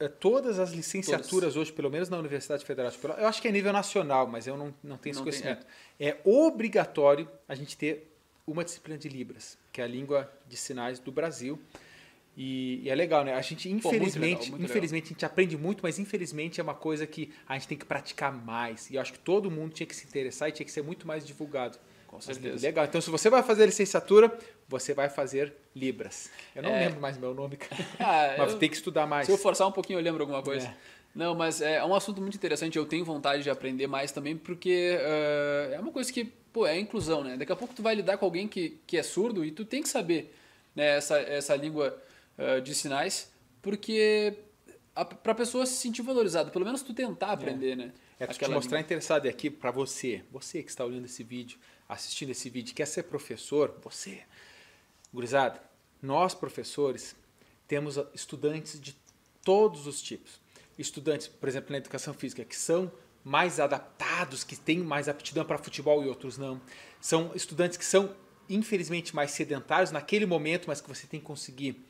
é, todas as licenciaturas todas. hoje, pelo menos na Universidade Federal de Pelotas, eu acho que é nível nacional, mas eu não, não tenho esse não conhecimento. Tem, é. é obrigatório a gente ter uma disciplina de Libras, que é a língua de sinais do Brasil. E, e, é legal, né? A gente, infelizmente, Pô, muito legal, muito infelizmente legal. a gente aprende muito, mas infelizmente é uma coisa que a gente tem que praticar mais. E eu acho que todo mundo tinha que se interessar e tinha que ser muito mais divulgado. Com é certeza. legal. Então, se você vai fazer licenciatura, você vai fazer Libras. Eu não é... lembro mais meu nome, *laughs* ah, mas eu... tem que estudar mais. Se eu forçar um pouquinho, eu lembro alguma coisa. É. Não, mas é um assunto muito interessante. Eu tenho vontade de aprender mais também, porque uh, é uma coisa que, pô, é inclusão, né? Daqui a pouco tu vai lidar com alguém que, que é surdo e tu tem que saber né, essa, essa língua uh, de sinais, porque para a pessoa se sentir valorizada, pelo menos tu tentar é. aprender, é. né? É tu te mostrar língua. interessado aqui para você, você que está olhando esse vídeo, assistindo esse vídeo quer ser professor, você, gurizada, nós professores temos estudantes de todos os tipos. Estudantes, por exemplo, na educação física, que são mais adaptados, que têm mais aptidão para futebol e outros não. São estudantes que são, infelizmente, mais sedentários naquele momento, mas que você tem que conseguir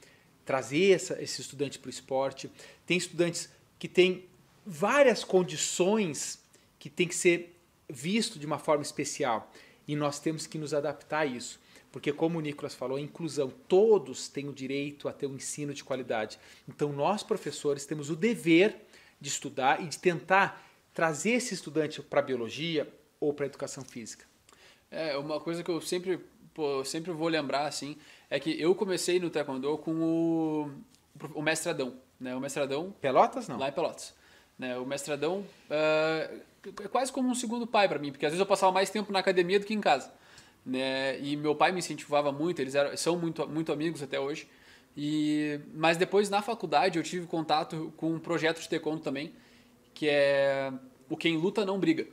trazer essa, esse estudante para o esporte. Tem estudantes que têm várias condições que tem que ser visto de uma forma especial. E nós temos que nos adaptar a isso. Porque, como o Nicolas falou, a inclusão, todos têm o direito a ter um ensino de qualidade. Então, nós, professores, temos o dever de estudar e de tentar trazer esse estudante para a biologia ou para a educação física. É, uma coisa que eu sempre, pô, sempre vou lembrar, assim, é que eu comecei no Taekwondo com o, o mestradão, né? O mestradão... Pelotas, não? Lá em Pelotas. Né? O mestradão uh, é quase como um segundo pai para mim, porque às vezes eu passava mais tempo na academia do que em casa. Né? E meu pai me incentivava muito, eles eram, são muito, muito amigos até hoje. E, mas depois na faculdade eu tive contato com um projeto de taekwondo também, que é o Quem Luta Não Briga.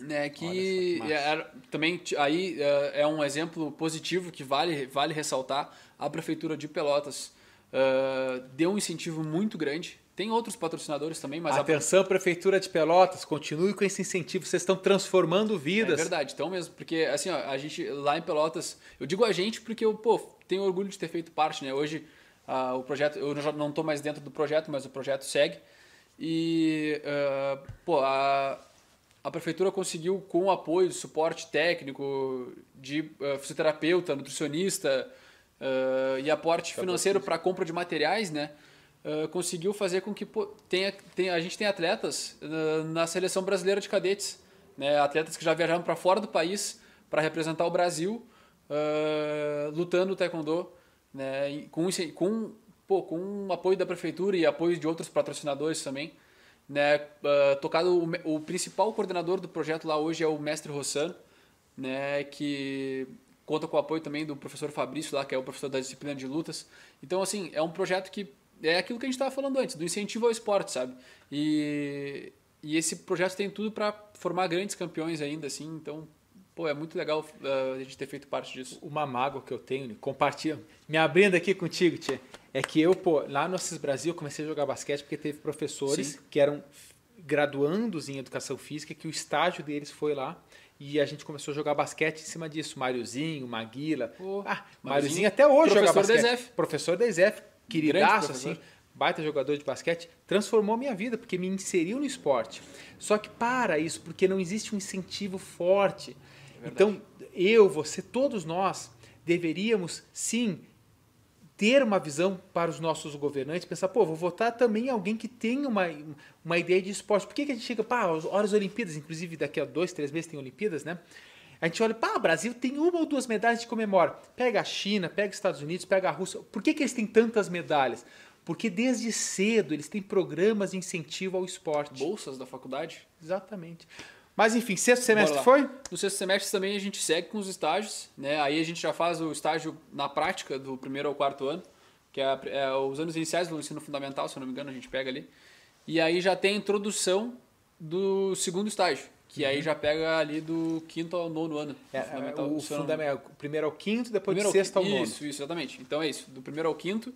Né, que só, era, também aí ah, é um exemplo positivo que vale, vale ressaltar. A prefeitura de Pelotas uh, deu um incentivo muito grande tem outros patrocinadores também, mas... Atenção, a... Prefeitura de Pelotas, continue com esse incentivo, vocês estão transformando vidas. É verdade, então mesmo, porque assim, ó, a gente lá em Pelotas, eu digo a gente porque eu, pô, tenho orgulho de ter feito parte, né? Hoje uh, o projeto, eu não estou mais dentro do projeto, mas o projeto segue. E, uh, pô, a, a prefeitura conseguiu, com o apoio, suporte técnico de uh, fisioterapeuta, nutricionista uh, e aporte financeiro para compra de materiais, né? Eh, conseguiu fazer com que tenha, tenha, a gente tem atletas uh, na seleção brasileira de cadetes, né? atletas que já viajaram para fora do país para representar o Brasil uh, lutando o taekwondo, né? com, com, pô, com apoio da prefeitura e apoio de outros patrocinadores também. Né? tocado o, o, principal coordenador do projeto lá hoje é o mestre Rossan, né? que conta com o apoio também do professor Fabrício lá, que é o professor da disciplina de lutas. Então, assim, é um projeto que é aquilo que a gente estava falando antes, do incentivo ao esporte, sabe? E, e esse projeto tem tudo para formar grandes campeões ainda, assim, então, pô, é muito legal uh, a gente ter feito parte disso. Uma mágoa que eu tenho, compartilha, me abrindo aqui contigo, tia, é que eu, pô, lá no Assis Brasil, comecei a jogar basquete porque teve professores Sim. que eram graduandos em educação física, que o estágio deles foi lá e a gente começou a jogar basquete em cima disso. Máriozinho, Maguila. Oh, ah, Máriozinho até hoje joga basquete. Da professor da ESEF queridaço, assim, baita jogador de basquete, transformou minha vida, porque me inseriu no esporte. Só que para isso, porque não existe um incentivo forte. É então, eu, você, todos nós deveríamos sim ter uma visão para os nossos governantes, pensar, pô, vou votar também alguém que tenha uma, uma ideia de esporte. Por que, que a gente chega, pá, as horas Olimpíadas, inclusive daqui a dois, três meses tem Olimpíadas, né? A gente olha, pá, o Brasil tem uma ou duas medalhas de comemora. Pega a China, pega os Estados Unidos, pega a Rússia. Por que, que eles têm tantas medalhas? Porque desde cedo eles têm programas de incentivo ao esporte. Bolsas da faculdade? Exatamente. Mas enfim, sexto semestre foi? No sexto semestre também a gente segue com os estágios, né? Aí a gente já faz o estágio na prática do primeiro ao quarto ano, que é, é os anos iniciais do ensino fundamental, se eu não me engano, a gente pega ali. E aí já tem a introdução do segundo estágio, que aí uhum. já pega ali do quinto ao nono ano. É, fundamental, é, o fundamental, é primeiro ao quinto, depois primeiro do sexto ao, ao nono. Isso, isso, exatamente. Então é isso, do primeiro ao quinto,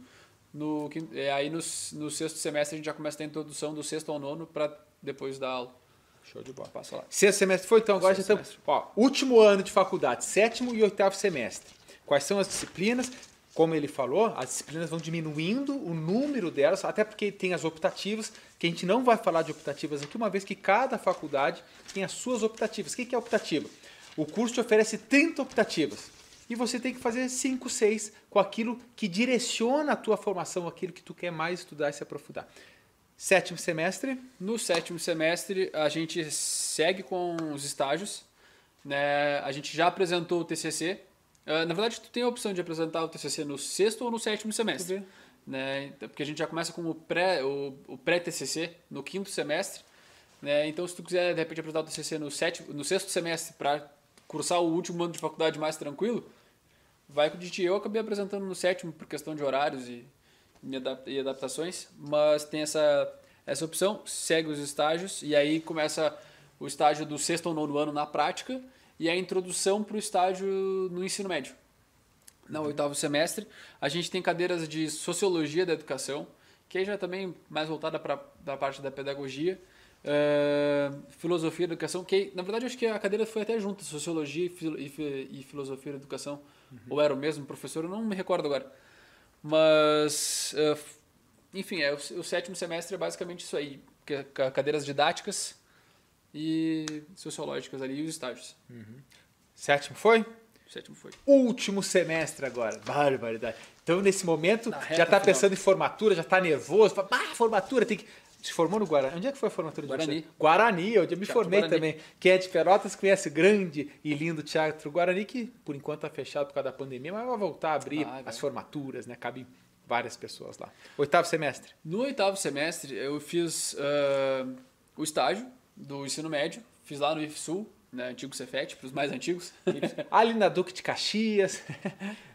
no, é, aí no, no sexto semestre a gente já começa a ter a introdução do sexto ao nono para depois dar aula. Show de bola. Passa lá. Sexto semestre foi então, agora Sexto já estamos. Ó, último ano de faculdade, sétimo e oitavo semestre. Quais são as disciplinas? como ele falou, as disciplinas vão diminuindo o número delas, até porque tem as optativas, que a gente não vai falar de optativas aqui, uma vez que cada faculdade tem as suas optativas. O que é optativa? O curso te oferece 30 optativas e você tem que fazer 5, 6 com aquilo que direciona a tua formação, aquilo que tu quer mais estudar e se aprofundar. Sétimo semestre? No sétimo semestre, a gente segue com os estágios. Né? A gente já apresentou o TCC, ah, na verdade, tu tem a opção de apresentar o TCC no sexto ou no sétimo semestre. né? Então, porque a gente já começa com o pré-TCC o, o pré -TCC, no quinto semestre. Né? Então, se tu quiser, de repente, apresentar o TCC no, sétimo, no sexto semestre para cursar o último ano de faculdade mais tranquilo, vai com o Didi. Eu acabei apresentando no sétimo por questão de horários e, e adaptações, mas tem essa, essa opção, segue os estágios e aí começa o estágio do sexto ou nono ano na prática e a introdução para o estágio no ensino médio. No uhum. oitavo semestre, a gente tem cadeiras de Sociologia da Educação, que aí já é também mais voltada para a parte da pedagogia, uh, Filosofia da Educação, que na verdade acho que a cadeira foi até junta, Sociologia e, Filosofia da Educação, uhum. ou era o mesmo professor, eu não me recordo agora. Mas, uh, enfim, é, o, o sétimo semestre é basicamente isso aí, é cadeiras didáticas, e sociológicas ali e os estágios. Uhum. Sétimo foi? Sétimo foi. Último semestre agora. Barbaridade. Então, nesse momento, já está pensando em formatura, já está nervoso. Fala, ah, formatura, tem que. Se formou no Guarani. Onde é que foi a formatura de Guarani. Você? Guarani, onde eu me teatro formei Guarani. também. Quem é de Pelotas conhece grande e lindo Teatro Guarani, que por enquanto está fechado por causa da pandemia, mas vai voltar a abrir ah, as formaturas, né? Cabem várias pessoas lá. Oitavo semestre? No oitavo semestre, eu fiz uh, o estágio do ensino médio, fiz lá no IFSUL, né, antigo Cefet, para os mais antigos. *laughs* Ali na Duque de Caxias.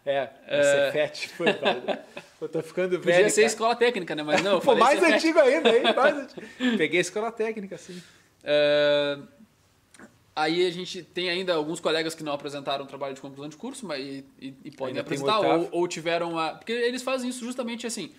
É, *laughs* é, é... Cefet foi. Eu tô ficando Podia velho. Podia ser cara. escola técnica, né? Mas não, Foi mais Cefete. antigo ainda, hein? Mais antigo. *laughs* Peguei escola técnica, sim. É... Aí a gente tem ainda alguns colegas que não apresentaram trabalho de conclusão de curso, mas e, e, e podem ainda apresentar, ou, ou tiveram a. Porque eles fazem isso justamente assim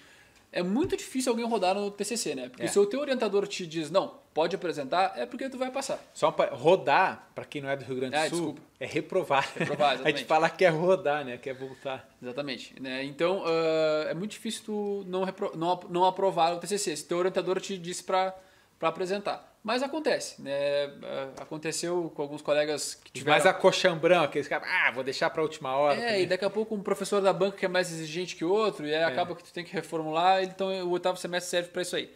é muito difícil alguém rodar no TCC, né? Porque é. se o teu orientador te diz, não, pode apresentar, é porque tu vai passar. Só pra, rodar, para quem não é do Rio Grande do ah, Sul, desculpa. é reprovar. Reprovar, exatamente. *laughs* A gente que é rodar, né? Que é voltar. Exatamente. Né? Então, uh, é muito difícil tu não, não, não aprovar o TCC. Se teu orientador te disse para para apresentar. Mas acontece, né? É, aconteceu com alguns colegas que tiveram. Mais a coxambrão, aqueles caras, ah, vou deixar para a última hora. É, também. e daqui a pouco um professor da banca que é mais exigente que outro, e aí é. acaba que tu tem que reformular, então o oitavo semestre serve para isso aí.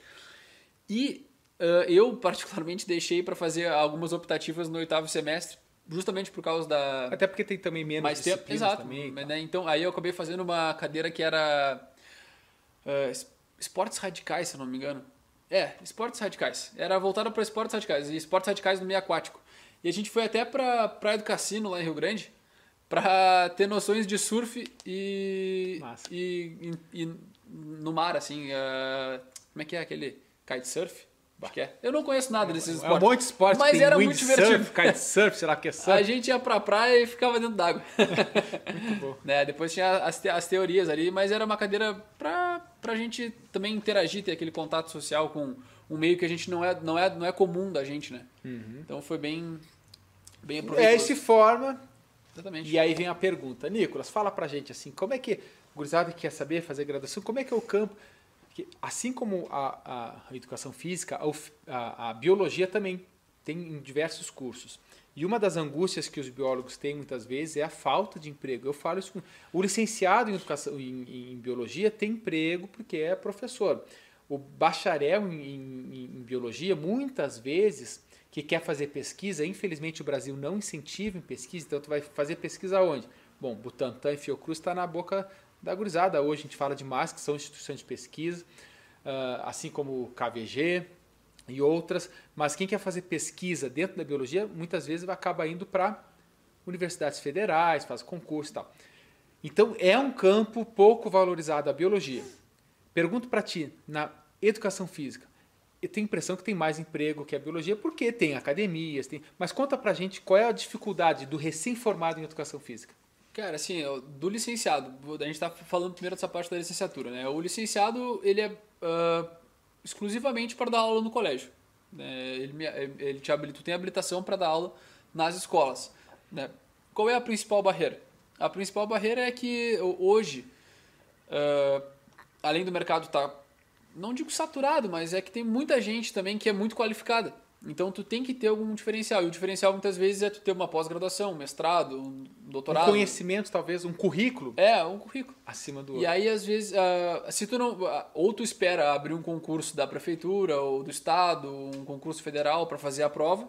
E uh, eu, particularmente, deixei para fazer algumas optativas no oitavo semestre, justamente por causa da. Até porque tem também menos mais tempo. Exato. Também, né? né? Então, aí eu acabei fazendo uma cadeira que era. Uh, esportes radicais, se eu não me engano é, esportes radicais. Era voltada para esportes radicais e esportes radicais no meio aquático. E a gente foi até para Praia do Cassino, lá em Rio Grande, para ter noções de surf e, e, e, e no mar, assim. Uh, como é que é aquele kitesurf? Que é. Eu não conheço nada é desses é, esportes. É um monte de esporte, mas era muito divertido. Surf, surf, será que é *laughs* surf. A gente ia pra praia e ficava dentro d'água. *laughs* muito bom. *laughs* Né? Depois tinha as, te as teorias ali, mas era uma cadeira pra para a gente também interagir, ter aquele contato social com um meio que a gente não é, não é, não é comum da gente, né? Uhum. Então foi bem, bem aproveitoso. E aí se forma. Exatamente. E aí vem a pergunta. Nicolas, fala pra gente assim, como é que... Gurizada quer saber fazer graduação, como é que é o campo? assim como a, a educação física, a, a, a biologia também tem em diversos cursos. E uma das angústias que os biólogos têm muitas vezes é a falta de emprego. Eu falo isso com... O licenciado em, educação, em, em biologia tem emprego porque é professor. O bacharel em, em, em biologia, muitas vezes, que quer fazer pesquisa, infelizmente o Brasil não incentiva em pesquisa, então tu vai fazer pesquisa onde? Bom, Butantan e Fiocruz está na boca da gurizada. Hoje a gente fala de mais, que são instituições de pesquisa, ah, assim como o KVG, e outras, mas quem quer fazer pesquisa dentro da biologia muitas vezes acaba indo para universidades federais, faz concurso e tal. Então é um campo pouco valorizado a biologia. Pergunto para ti, na educação física, eu tenho a impressão que tem mais emprego que a biologia, porque tem academias, tem. Mas conta para gente qual é a dificuldade do recém-formado em educação física. Cara, assim, do licenciado, a gente está falando primeiro dessa parte da licenciatura, né? O licenciado, ele é. Uh exclusivamente para dar aula no colégio. Né? ele, me, ele te habilita, tem habilitação para dar aula nas escolas. Né? Qual é a principal barreira? A principal barreira é que hoje, uh, além do mercado estar, tá, não digo saturado, mas é que tem muita gente também que é muito qualificada. Então tu tem que ter algum diferencial. E o diferencial muitas vezes é tu ter uma pós-graduação, um mestrado, um doutorado. Um conhecimento, talvez, um currículo. É, um currículo. Acima do outro. E aí, às vezes, uh, se tu não. Uh, ou tu espera abrir um concurso da prefeitura ou do estado, um concurso federal para fazer a prova,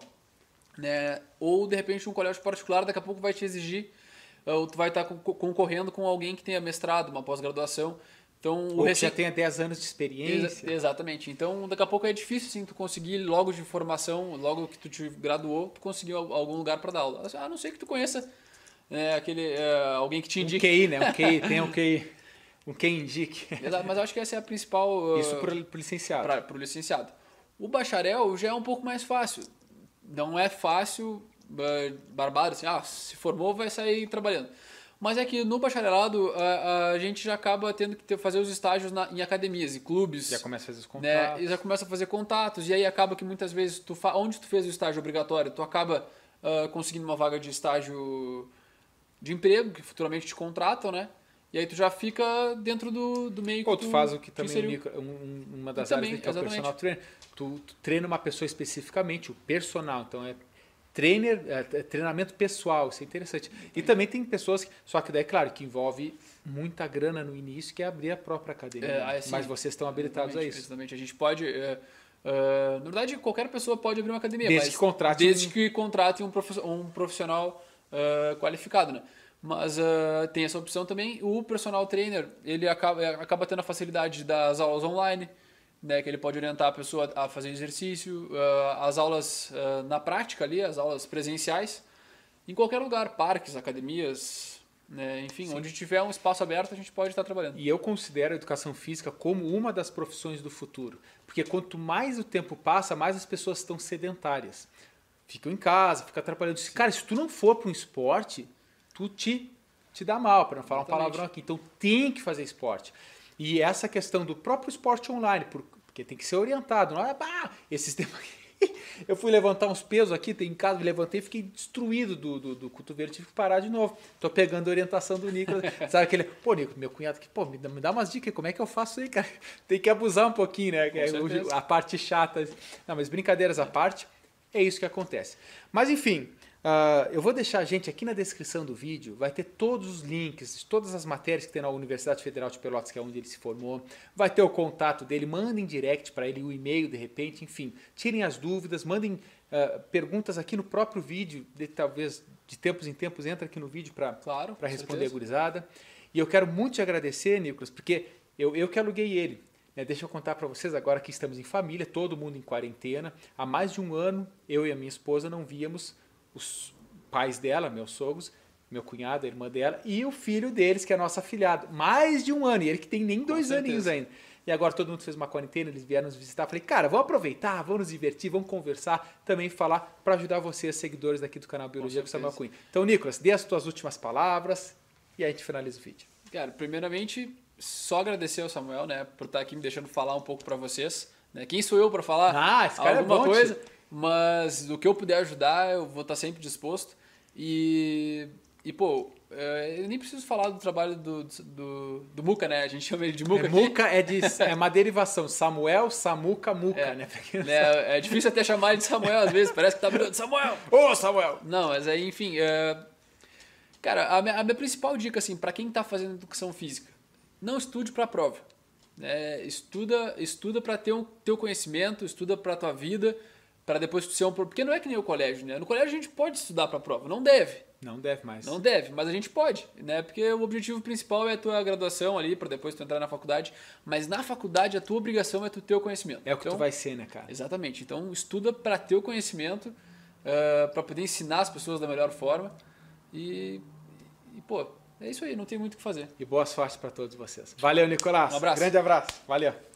né? Ou de repente um colégio particular daqui a pouco vai te exigir, ah, ou tu vai estar tá concorrendo com alguém que tenha mestrado, uma pós-graduação. Então, Ou rec... já tenha 10 anos de experiência. Ex exatamente. Então, daqui a pouco é difícil sim tu conseguir logo de formação, logo que tu te graduou, tu conseguir algum lugar para dar aula. A não ser que tu conheça é, aquele é, alguém que te indique. Um QI, né? Um QI, *laughs* tem um QI. Um quem indique. Exato, mas eu acho que essa é a principal. Eh, Isso para o licenciado. Para o licenciado. O bacharel já é um pouco mais fácil. Não é fácil, eh, barbado, assim, ah, se formou, vai sair trabalhando. Mas é que no bacharelado a, a gente já acaba tendo que ter, fazer os estágios na, em academias e clubes. Já começa a fazer os contatos. Né? E já começa a fazer contatos. E aí acaba que muitas vezes, tu fa... onde tu fez o estágio obrigatório, tu acaba uh, conseguindo uma vaga de estágio de emprego, que futuramente te contratam, né? E aí tu já fica dentro do, do meio Ou tu, tu faz o que também que micro, um, uma das áreas também, que é o personal trainer. Tu, tu treina uma pessoa especificamente, o personal. Então é trainer, é, é, treinamento pessoal, isso é interessante. E também tem pessoas, que, só que daí, claro, que envolve muita grana no início, que é abrir a própria academia. É, assim, mas vocês estão habilitados a isso. Exatamente, a gente pode... É, é, na verdade, qualquer pessoa pode abrir uma academia. Desde que contrate... Desde um... que contrate um, um profissional é, qualificado, né? Mas uh, tem essa opção também. O personal trainer, ele acaba, acaba tendo a facilidade das aulas online, né, que ele pode orientar a pessoa a fazer exercício, uh, as aulas uh, na prática ali, as aulas presenciais, em qualquer lugar, parques, academias, né, enfim, Sim. onde tiver um espaço aberto, a gente pode estar trabalhando. E eu considero a educação física como uma das profissões do futuro, porque quanto mais o tempo passa, mais as pessoas estão sedentárias. Ficam em casa, ficam atrapalhando. Cara, se tu não for para um esporte, tu te, te dá mal, para não falar Exatamente. um palavrão aqui. Então tem que fazer esporte. E essa questão do próprio esporte online, por porque tem que ser orientado. Não é, esse sistema aqui. *laughs* Eu fui levantar uns pesos aqui, em casa, levantei levantei fiquei destruído do, do, do cotovelo, tive que parar de novo. Tô pegando a orientação do Nicolas. *laughs* Sabe aquele, pô, Nicolas, meu cunhado, que, pô, me dá, me dá umas dicas, como é que eu faço aí, cara? *laughs* Tem que abusar um pouquinho, né? É, a parte chata. Não, mas brincadeiras à parte, é isso que acontece. Mas enfim, Uh, eu vou deixar, a gente, aqui na descrição do vídeo, vai ter todos os links, todas as matérias que tem na Universidade Federal de Pelotas, que é onde ele se formou. Vai ter o contato dele, mandem direct para ele, o e-mail de repente, enfim. Tirem as dúvidas, mandem uh, perguntas aqui no próprio vídeo, de, talvez de tempos em tempos entra aqui no vídeo para claro, responder a gurizada. E eu quero muito te agradecer, Nicolas, porque eu, eu que aluguei ele. Né? Deixa eu contar para vocês agora que estamos em família, todo mundo em quarentena. Há mais de um ano, eu e a minha esposa não víamos os pais dela, meus sogros, meu cunhado, a irmã dela, e o filho deles, que é nosso afilhado. Mais de um ano, e ele que tem nem Com dois certeza. aninhos ainda. E agora todo mundo fez uma quarentena, eles vieram nos visitar. Falei, cara, vamos aproveitar, vamos nos divertir, vamos conversar, também falar para ajudar vocês, seguidores aqui do canal Biologia com, com Samuel Cunha. Então, Nicolas, dê as tuas últimas palavras e aí a gente finaliza o vídeo. Cara, primeiramente, só agradecer ao Samuel, né, por estar aqui me deixando falar um pouco para vocês. Né? Quem sou eu para falar ah, esse cara é alguma é coisa? Mas do que eu puder ajudar, eu vou estar sempre disposto. E, e pô, é, eu nem preciso falar do trabalho do, do, do Muca, né? A gente chama ele de Muca. É, Muca é, de, é uma derivação. Samuel, Samuca, Muca, é, né? *laughs* É, é, difícil até chamar ele de Samuel às vezes, parece que tá brilhando Samuel! Ô, oh, Samuel! Não, mas aí, enfim. É... Cara, a minha, a minha, principal dica, assim, para quem tá fazendo educação física, não estude para prova. É, estuda estuda para ter o um, teu conhecimento, estuda para tua vida para depois ser um porque não é que nem o colégio, né? No colégio a gente pode estudar para prova, não deve. Não deve mais. Não deve, mas a gente pode, né? Porque o objetivo principal é a tua graduação ali para depois tu entrar na faculdade, mas na faculdade a tua obrigação é tu ter o conhecimento. É o que então, tu vai ser, né, cara? Exatamente. Então estuda para ter o conhecimento, uh, ah, para poder ensinar as pessoas da melhor forma e, e pô, é isso aí, não tem muito o que fazer. E boas sortes para todos vocês. Valeu, Nicolás. Um abraço. Grande abraço. Valeu.